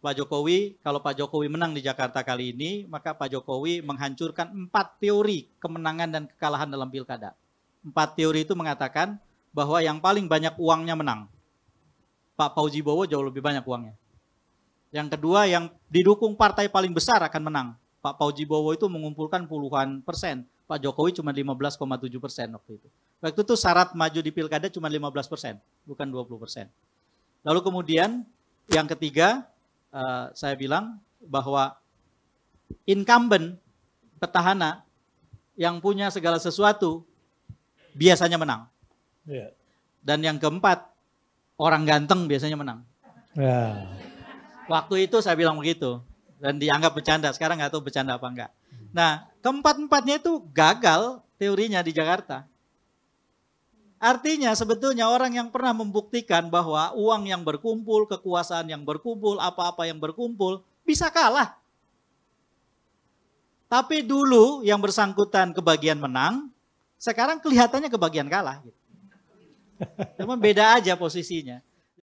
Pak Jokowi, kalau Pak Jokowi menang di Jakarta kali ini, maka Pak Jokowi menghancurkan empat teori kemenangan dan kekalahan dalam pilkada. Empat teori itu mengatakan bahwa yang paling banyak uangnya menang. Pak Fauzi Bowo jauh lebih banyak uangnya. Yang kedua, yang didukung partai paling besar akan menang. Pak Fauzi Bowo itu mengumpulkan puluhan persen. Pak Jokowi cuma 15,7 persen waktu itu. Waktu itu syarat maju di pilkada cuma 15 persen, bukan 20 persen. Lalu kemudian yang ketiga, Eh, saya bilang bahwa incumbent petahana yang punya segala sesuatu biasanya menang. Yeah. Dan yang keempat orang ganteng biasanya menang. Yeah. Waktu itu saya bilang begitu dan dianggap bercanda. Sekarang nggak tahu bercanda apa enggak. Nah keempat empatnya itu gagal teorinya di Jakarta. Artinya sebetulnya orang yang pernah membuktikan bahwa uang yang berkumpul, kekuasaan yang berkumpul, apa-apa yang berkumpul bisa kalah. Tapi dulu yang bersangkutan kebagian menang, sekarang kelihatannya kebagian kalah. Cuma beda aja posisinya.